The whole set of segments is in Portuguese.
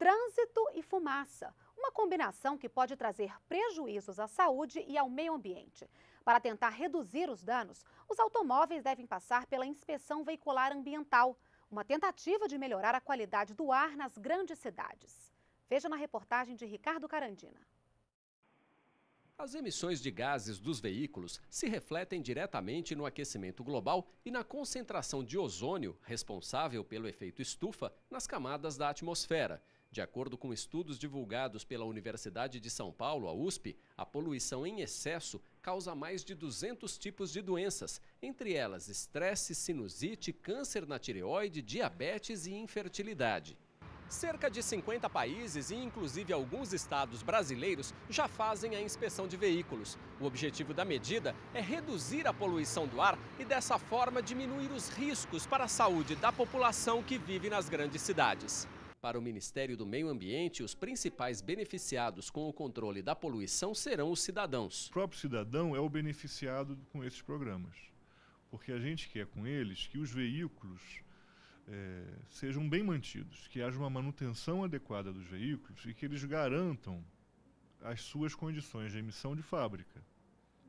trânsito e fumaça. Uma combinação que pode trazer prejuízos à saúde e ao meio ambiente. Para tentar reduzir os danos, os automóveis devem passar pela inspeção veicular ambiental, uma tentativa de melhorar a qualidade do ar nas grandes cidades. Veja na reportagem de Ricardo Carandina. As emissões de gases dos veículos se refletem diretamente no aquecimento global e na concentração de ozônio, responsável pelo efeito estufa, nas camadas da atmosfera. De acordo com estudos divulgados pela Universidade de São Paulo, a USP, a poluição em excesso causa mais de 200 tipos de doenças, entre elas estresse, sinusite, câncer na tireoide, diabetes e infertilidade. Cerca de 50 países e inclusive alguns estados brasileiros já fazem a inspeção de veículos. O objetivo da medida é reduzir a poluição do ar e, dessa forma, diminuir os riscos para a saúde da população que vive nas grandes cidades. Para o Ministério do Meio Ambiente, os principais beneficiados com o controle da poluição serão os cidadãos. O próprio cidadão é o beneficiado com esses programas, porque a gente quer com eles que os veículos é, sejam bem mantidos, que haja uma manutenção adequada dos veículos e que eles garantam as suas condições de emissão de fábrica.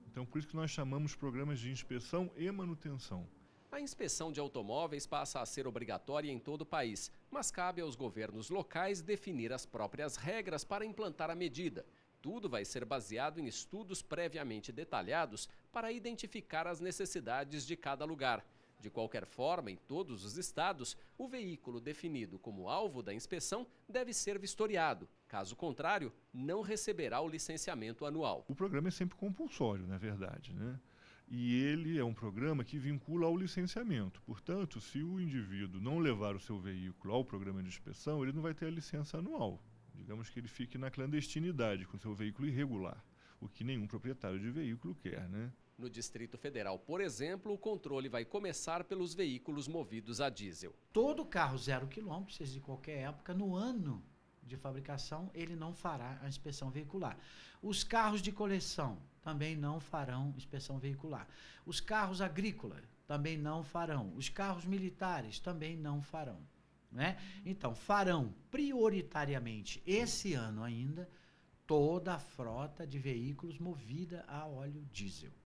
Então, por isso que nós chamamos programas de inspeção e manutenção. A inspeção de automóveis passa a ser obrigatória em todo o país, mas cabe aos governos locais definir as próprias regras para implantar a medida. Tudo vai ser baseado em estudos previamente detalhados para identificar as necessidades de cada lugar. De qualquer forma, em todos os estados, o veículo definido como alvo da inspeção deve ser vistoriado. Caso contrário, não receberá o licenciamento anual. O programa é sempre compulsório, na é verdade, né? e ele é um programa que vincula ao licenciamento. Portanto, se o indivíduo não levar o seu veículo ao programa de inspeção, ele não vai ter a licença anual. Digamos que ele fique na clandestinidade com seu veículo irregular, o que nenhum proprietário de veículo quer, né? No Distrito Federal, por exemplo, o controle vai começar pelos veículos movidos a diesel. Todo carro zero quilômetro, seja de qualquer época, no ano de fabricação, ele não fará a inspeção veicular. Os carros de coleção também não farão inspeção veicular. Os carros agrícolas também não farão. Os carros militares também não farão. Né? Então, farão prioritariamente esse ano ainda toda a frota de veículos movida a óleo diesel.